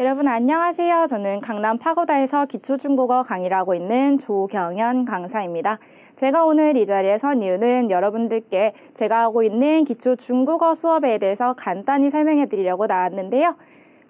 여러분 안녕하세요. 저는 강남 파고다에서 기초중국어 강의를 하고 있는 조경현 강사입니다. 제가 오늘 이 자리에 선 이유는 여러분들께 제가 하고 있는 기초중국어 수업에 대해서 간단히 설명해 드리려고 나왔는데요.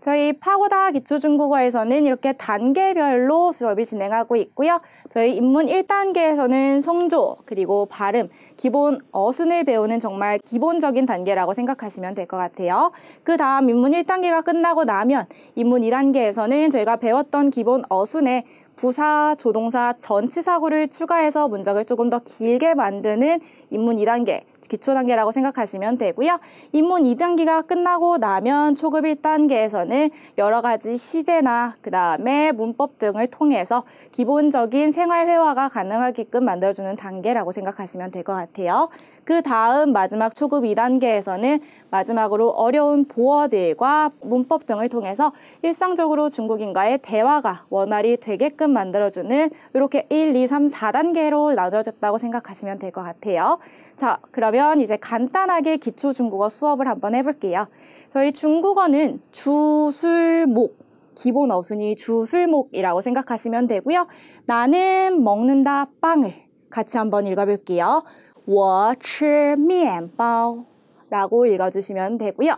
저희 파고다 기초중국어에서는 이렇게 단계별로 수업이 진행하고 있고요. 저희 입문 1단계에서는 성조, 그리고 발음, 기본 어순을 배우는 정말 기본적인 단계라고 생각하시면 될 것 같아요. 그 다음 입문 1단계가 끝나고 나면 입문 2단계에서는 저희가 배웠던 기본 어순에 부사, 조동사, 전치사고를 추가해서 문장을 조금 더 길게 만드는 입문 2단계, 기초 단계라고 생각하시면 되고요. 입문 2단계가 끝나고 나면 초급 1단계에서는 여러 가지 시제나 그 다음에 문법 등을 통해서 기본적인 생활 회화가 가능하게끔 만들어주는 단계라고 생각하시면 될 것 같아요. 그 다음 마지막 초급 2단계에서는 마지막으로 어려운 보어들과 문법 등을 통해서 일상적으로 중국인과의 대화가 원활히 되게끔 하게끔 만들어주는 이렇게 1, 2, 3, 4단계로 나눠졌다고 생각하시면 될 것 같아요. 자, 그러면 이제 간단하게 기초 중국어 수업을 한번 해볼게요. 저희 중국어는 주, 술, 목 기본 어순이 주술목이라고 생각하시면 되고요. 나는 먹는다 빵을 같이 한번 읽어볼게요. 我吃面包라고 읽어주시면 되고요.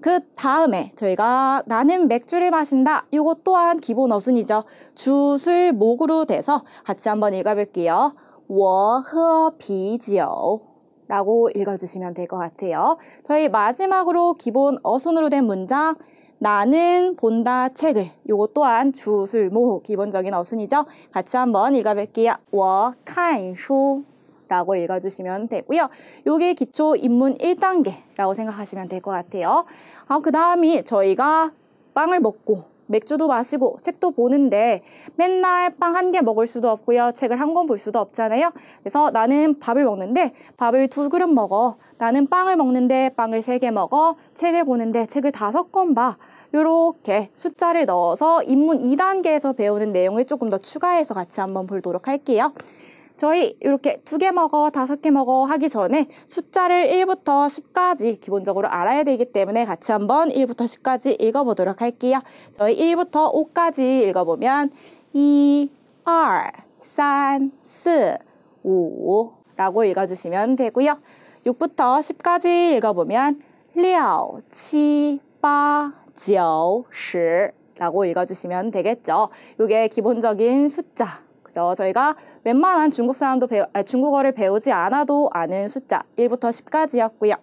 그 다음에 저희가 나는 맥주를 마신다. 이것 또한 기본 어순이죠. 주술 목으로 돼서 같이 한번 읽어볼게요. 我喝啤酒 라고 읽어주시면 될 것 같아요. 저희 마지막으로 기본 어순으로 된 문장 나는 본다 책을 요것 또한 주술모 기본적인 어순이죠. 같이 한번 읽어볼게요. 我看书 라고 읽어주시면 되고요. 요게 기초 입문 1단계라고 생각하시면 될 것 같아요. 아, 그 다음이 저희가 빵을 먹고 맥주도 마시고 책도 보는데 맨날 빵 한 개 먹을 수도 없고요. 책을 한 권 볼 수도 없잖아요. 그래서 나는 밥을 먹는데 밥을 두 그릇 먹어. 나는 빵을 먹는데 빵을 세 개 먹어. 책을 보는데 책을 다섯 권 봐. 이렇게 숫자를 넣어서 입문 2단계에서 배우는 내용을 조금 더 추가해서 같이 한번 보도록 할게요. 저희 이렇게 두 개 먹어, 다섯 개 먹어 하기 전에 숫자를 1부터 10까지 기본적으로 알아야 되기 때문에 같이 한번 1부터 10까지 읽어보도록 할게요. 저희 1부터 5까지 읽어보면 2, 2, 3, 4, 5 라고 읽어주시면 되고요. 6부터 10까지 읽어보면 6, 7, 8, 9, 10 라고 읽어주시면 되겠죠. 이게 기본적인 숫자 있죠. 저희가 웬만한 중국 사람도 배우, 아니, 중국어를 배우지 않아도 아는 숫자 1부터 10까지였고요.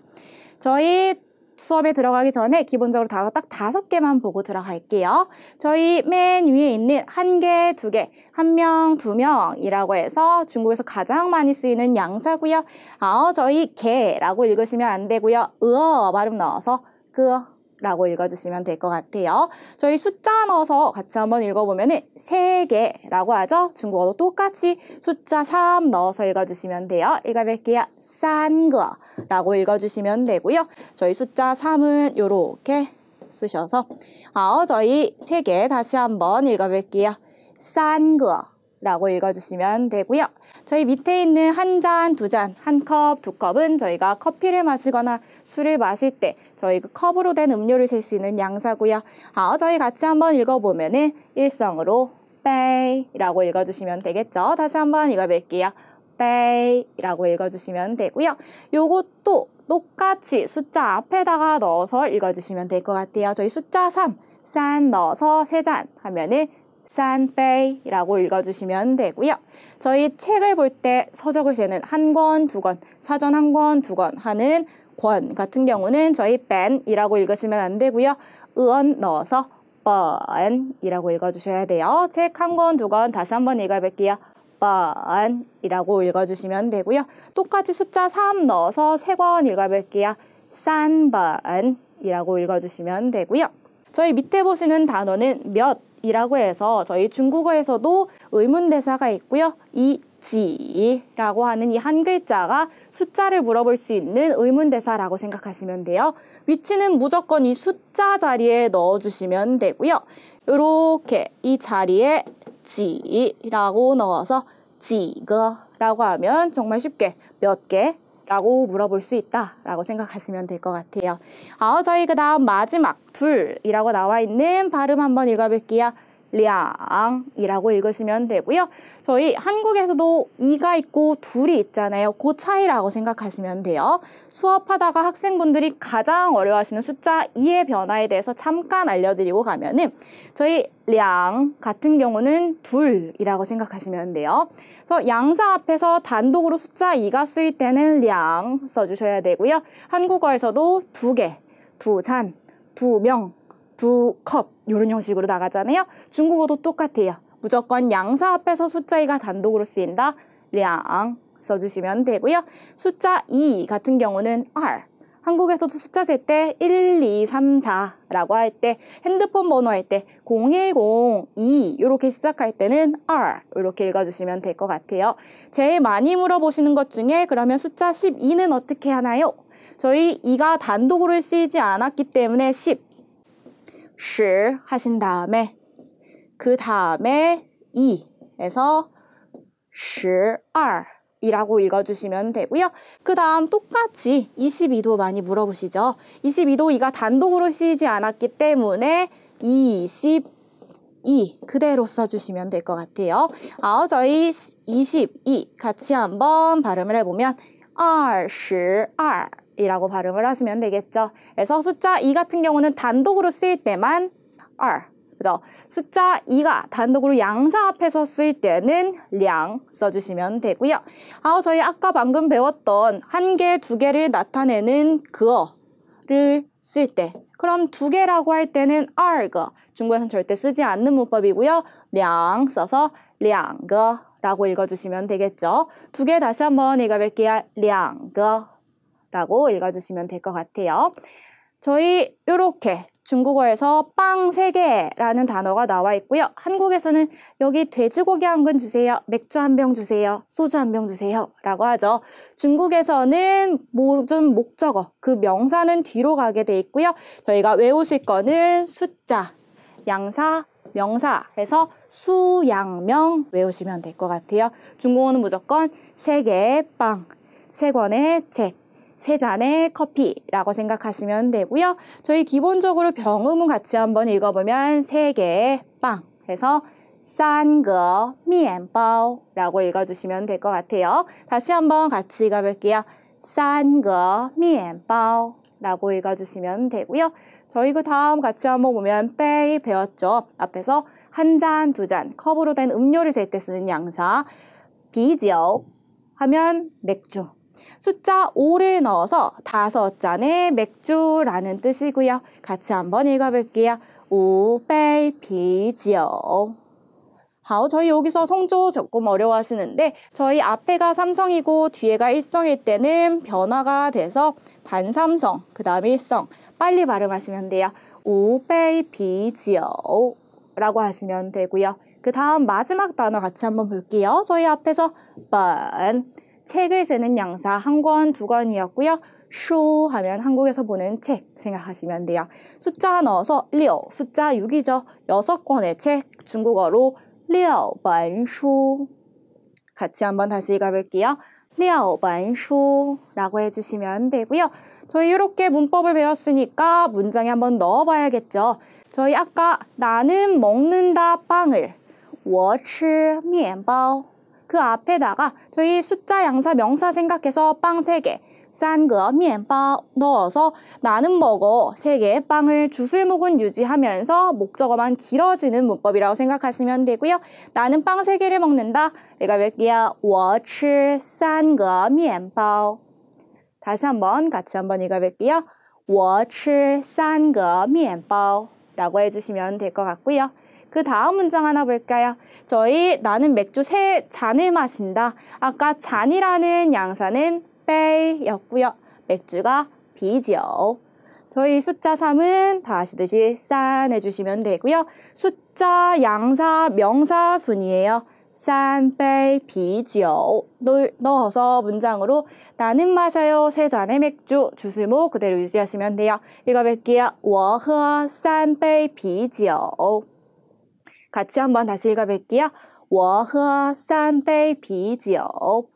저희 수업에 들어가기 전에 기본적으로 단어 딱 다섯 개만 보고 들어갈게요. 저희 맨 위에 있는 한 개, 두 개, 한 명, 두 명이라고 해서 중국에서 가장 많이 쓰이는 양사고요. 아 어, 저희 개라고 읽으시면 안 되고요. 으어 발음 넣어서 그어 라고 읽어주시면 될 것 같아요. 저희 숫자 넣어서 같이 한번 읽어보면 세개라고 하죠. 중국어도 똑같이 숫자 3 넣어서 읽어주시면 돼요. 읽어볼게요. 싼거라고 읽어주시면 되고요. 저희 숫자 3은 이렇게 쓰셔서 아어 저희 세 개 다시 한번 읽어볼게요. 싼거 라고 읽어주시면 되고요. 저희 밑에 있는 한 잔, 두 잔, 한 컵, 두 컵은 저희가 커피를 마시거나 술을 마실 때 저희 그 컵으로 된 음료를 셀 수 있는 양사고요. 아, 저희 같이 한번 읽어보면 은 일성으로 빼이라고 읽어주시면 되겠죠. 다시 한번 읽어볼게요. 빼이라고 읽어주시면 되고요. 요것도 똑같이 숫자 앞에다가 넣어서 읽어주시면 될 것 같아요. 저희 숫자 3, 싼 넣어서 세 잔 하면은 산페이라고 읽어주시면 되고요. 저희 책을 볼 때 서적을 재는 한 권, 두 권, 사전 한 권, 두 권 하는 권 같은 경우는 저희 뺀이라고 읽으시면 안 되고요. 의원 넣어서 번이라고 읽어주셔야 돼요. 책 한 권, 두 권 다시 한번 읽어볼게요. 번이라고 읽어주시면 되고요. 똑같이 숫자 3 넣어서 세 권 읽어볼게요. 산번이라고 읽어주시면 되고요. 저희 밑에 보시는 단어는 몇이라고 해서 저희 중국어에서도 의문대사가 있고요. 이 지라고 하는 이 한 글자가 숫자를 물어볼 수 있는 의문대사라고 생각하시면 돼요. 위치는 무조건 이 숫자 자리에 넣어주시면 되고요. 이렇게 이 자리에 지라고 넣어서 지거라고 하면 정말 쉽게 몇 개, 라고 물어볼 수 있다라고 생각하시면 될 것 같아요. 아, 저희 그 다음 마지막 둘이라고 나와 있는 발음 한번 읽어볼게요. 량이라고 읽으시면 되고요. 저희 한국에서도 이가 있고 둘이 있잖아요. 그 차이라고 생각하시면 돼요. 수업하다가 학생분들이 가장 어려워하시는 숫자 2의 변화에 대해서 잠깐 알려드리고 가면은 저희 량 같은 경우는 둘이라고 생각하시면 돼요. 그래서 양사 앞에서 단독으로 숫자 2가 쓰일 때는 량 써주셔야 되고요. 한국어에서도 두 개, 두 잔, 두 명, 두컵 이런 형식으로 나가잖아요. 중국어도 똑같아요. 무조건 양사 앞에서 숫자 2가 단독으로 쓰인다. 량 써주시면 되고요. 숫자 2 같은 경우는 R 한국에서도 숫자 셀 때 1, 2, 3, 4라고 할 때 핸드폰 번호 할 때 0102 이렇게 시작할 때는 R 이렇게 읽어주시면 될 것 같아요. 제일 많이 물어보시는 것 중에 그러면 숫자 12는 어떻게 하나요? 저희 2가 단독으로 쓰이지 않았기 때문에 10시 하신 다음에 그 다음에 이에서 12 이라고 읽어주시면 되고요. 그 다음 똑같이 22도 많이 물어보시죠. 22도 이가 단독으로 쓰이지 않았기 때문에 22 그대로 써주시면 될 것 같아요. 아, 저희 22 같이 한번 발음을 해보면 22 이라고 발음을 하시면 되겠죠. 그래서 숫자 2 같은 경우는 단독으로 쓰일 때만 r 그죠? 숫자 2가 단독으로 양사 앞에서 쓸 때는 량 써주시면 되고요. 아, 저희 아까 방금 배웠던 한 개, 두 개를 나타내는 그어를 쓸 때. 그럼 두 개라고 할 때는 r거. 그, 중국에서는 절대 쓰지 않는 문법이고요. 량 써서 량거라고 읽어주시면 되겠죠. 두 개 다시 한번 읽어볼게요. 량거. 그. 라고 읽어주시면 될 것 같아요. 저희 이렇게 중국어에서 빵 3개라는 단어가 나와 있고요. 한국에서는 여기 돼지고기 한 근 주세요. 맥주 한 병 주세요. 소주 한 병 주세요. 라고 하죠. 중국에서는 모든 목적어, 그 명사는 뒤로 가게 돼 있고요. 저희가 외우실 거는 숫자, 양사, 명사 해서 수양명 외우시면 될 것 같아요. 중국어는 무조건 3개의 빵, 3권의 책, 세 잔의 커피라고 생각하시면 되고요. 저희 기본적으로 병음은 같이 한번 읽어보면 세 개의 빵그래서 싼거 미엔바라고 읽어주시면 될 것 같아요. 다시 한번 같이 읽어볼게요. 싼거 미엔바 라고 읽어주시면 되고요. 저희 그 다음 같이 한번 보면 빼이 배웠죠. 앞에서 한 잔, 두 잔, 컵으로 된 음료를 잴때 쓰는 양사 비지오 하면 맥주 숫자 5를 넣어서 다섯 잔의 맥주라는 뜻이고요. 같이 한번 읽어볼게요. 5杯啤酒 아, 저희 여기서 성조 조금 어려워하시는데 저희 앞에가 삼성이고 뒤에가 일성일 때는 변화가 돼서 반삼성, 그 다음에 일성 빨리 발음하시면 돼요. 5杯啤酒 라고 하시면 되고요. 그 다음 마지막 단어 같이 한번 볼게요. 저희 앞에서 번 책을 쓰는 양사 한 권, 두 권이었고요. 쇼 하면 한국에서 보는 책 생각하시면 돼요. 숫자 넣어서 리 6, 숫자 6이죠. 6권의 책 중국어로 리6 반쇼 같이 한번 다시 읽어볼게요. 리6 반쇼 라고 해주시면 되고요. 저희 이렇게 문법을 배웠으니까 문장에 한번 넣어봐야겠죠. 저희 아까 나는 먹는다 빵을 我吃面包그 앞에다가 저희 숫자 양사 명사 생각해서 빵 3개, 싼거 면빵 넣어서 나는 먹어 3개의 빵을 주술목은 유지하면서 목적어만 길어지는 문법이라고 생각하시면 되고요. 나는 빵 3개를 먹는다. 내가 몇 개야? 我吃三个面包. 다시 한번 같이 한번 읽어볼게요. 我吃三个面包라고 해주시면 될 것 같고요. 그 다음 문장 하나 볼까요? 저희 나는 맥주 세 잔을 마신다. 아까 잔이라는 양사는 빼였고요. 맥주가 비지요. 저희 숫자 3은 다 아시듯이 싼 해주시면 되고요. 숫자 양사 명사 순이에요. 싼, 빼, 비지요. 넣어서 문장으로 나는 마셔요 세 잔의 맥주 주술모 그대로 유지하시면 돼요. 읽어볼게요. 我喝三杯啤酒。 같이 한번 다시 읽어볼게요. 我喝三杯啤酒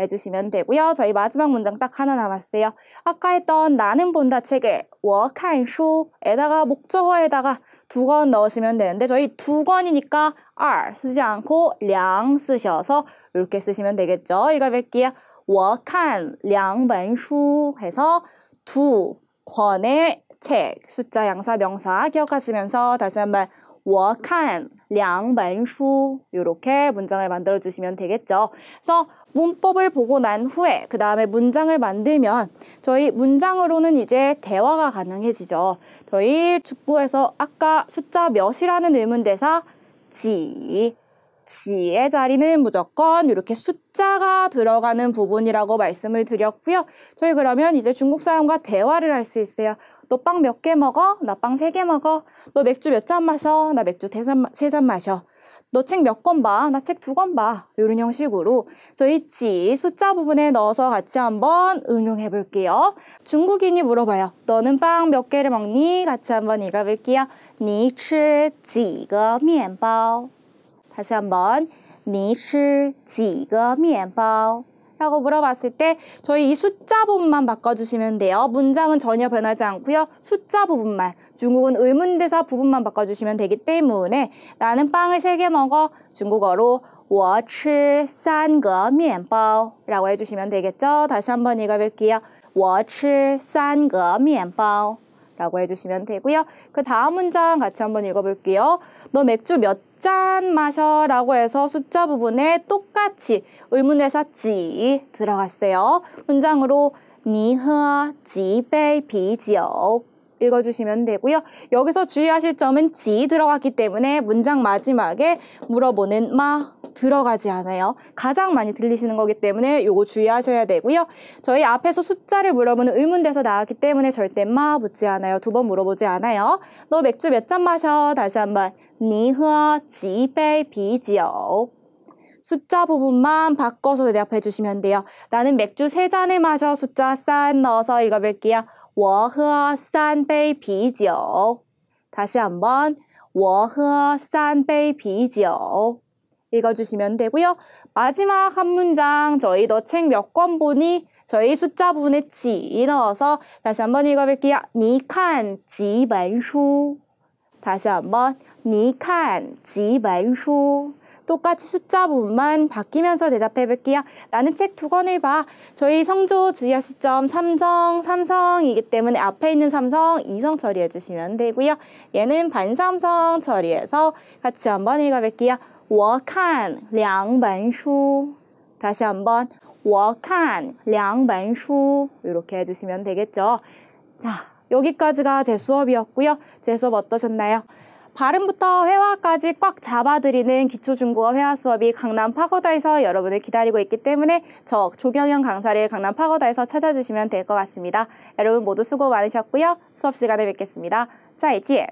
해주시면 되고요. 저희 마지막 문장 딱 하나 남았어요. 아까 했던 나는 본다 책에 我看书에다가 목적어에다가 두 권 넣으시면 되는데 저희 두 권이니까 2 쓰지 않고 량 쓰셔서 이렇게 쓰시면 되겠죠. 읽어볼게요. 我看两本书 해서 두 권의 책 숫자 양사 명사 기억하시면서 다시 한번 워칸 량 만수 이렇게 문장을 만들어 주시면 되겠죠. 그래서 문법을 보고 난 후에 그 다음에 문장을 만들면 저희 문장으로는 이제 대화가 가능해지죠. 저희 축구에서 아까 숫자 몇이라는 의문대사 지 지의 자리는 무조건 이렇게 숫자가 들어가는 부분이라고 말씀을 드렸고요. 저희 그러면 이제 중국 사람과 대화를 할 수 있어요. 너 빵 몇 개 먹어? 나 빵 세 개 먹어. 너 맥주 몇 잔 마셔? 나 맥주 세 잔 마셔. 너 책 몇 권 봐? 나 책 두 권 봐. 이런 형식으로 저희 지 숫자 부분에 넣어서 같이 한번 응용해 볼게요. 중국인이 물어봐요. 너는 빵 몇 개를 먹니? 같이 한번 읽어 볼게요. 니吃几个面包 다시 한번 你吃几个面包? 라고 물어봤을 때 저희 이 숫자 부분만 바꿔주시면 돼요. 문장은 전혀 변하지 않고요. 숫자 부분만, 중국은 의문대사 부분만 바꿔주시면 되기 때문에 나는 빵을 세 개 먹어 중국어로 我吃三个面包 라고 해주시면 되겠죠. 다시 한번 읽어볼게요. 我吃三个面包 라고 해주시면 되고요. 그 다음 문장 같이 한번 읽어볼게요. 너 맥주 몇 잔 마셔 라고 해서 숫자 부분에 똑같이 의문에서 지 들어갔어요. 문장으로 니你喝几비지酒 읽어주시면 되고요. 여기서 주의하실 점은 지 들어갔기 때문에 문장 마지막에 물어보는 마 들어가지 않아요. 가장 많이 들리시는 거기 때문에 요거 주의하셔야 되고요. 저희 앞에서 숫자를 물어보는 의문돼서 나왔기 때문에 절대 마묻지 않아요. 두 번 물어보지 않아요. 너 맥주 몇 잔 마셔? 다시 한번 니허 지배 비지요. 숫자 부분만 바꿔서 대답해 주시면 돼요. 나는 맥주 세잔을 마셔 숫자 싼 넣어서 읽어볼게요. 我喝三杯啤酒 다시 한번 我喝三杯啤酒 읽어주시면 되고요. 마지막 한 문장 저희 도책 몇 권 보니 저희 숫자 부분에 지 넣어서 다시 한번 읽어볼게요. 你看几本书 다시 한번 你看几本书 똑같이 숫자 부분만 바뀌면서 대답해 볼게요. 라는책 두 권을 봐. 저희 성조 주의하 시점 삼성, 삼성이기 때문에 앞에 있는 삼성, 이성 처리해 주시면 되고요. 얘는 반삼성 처리해서 같이 한번 읽어 볼게요. 我看两本书 다시 한번 我看两本书 이렇게 해주시면 되겠죠. 자, 여기까지가 제 수업이었고요. 제 수업 어떠셨나요? 발음부터 회화까지 꽉 잡아드리는 기초중국어 회화 수업이 강남 파고다에서 여러분을 기다리고 있기 때문에 저조경현 강사를 강남 파고다에서 찾아주시면 될 것 같습니다. 여러분 모두 수고 많으셨고요. 수업 시간에 뵙겠습니다. 자, 再见。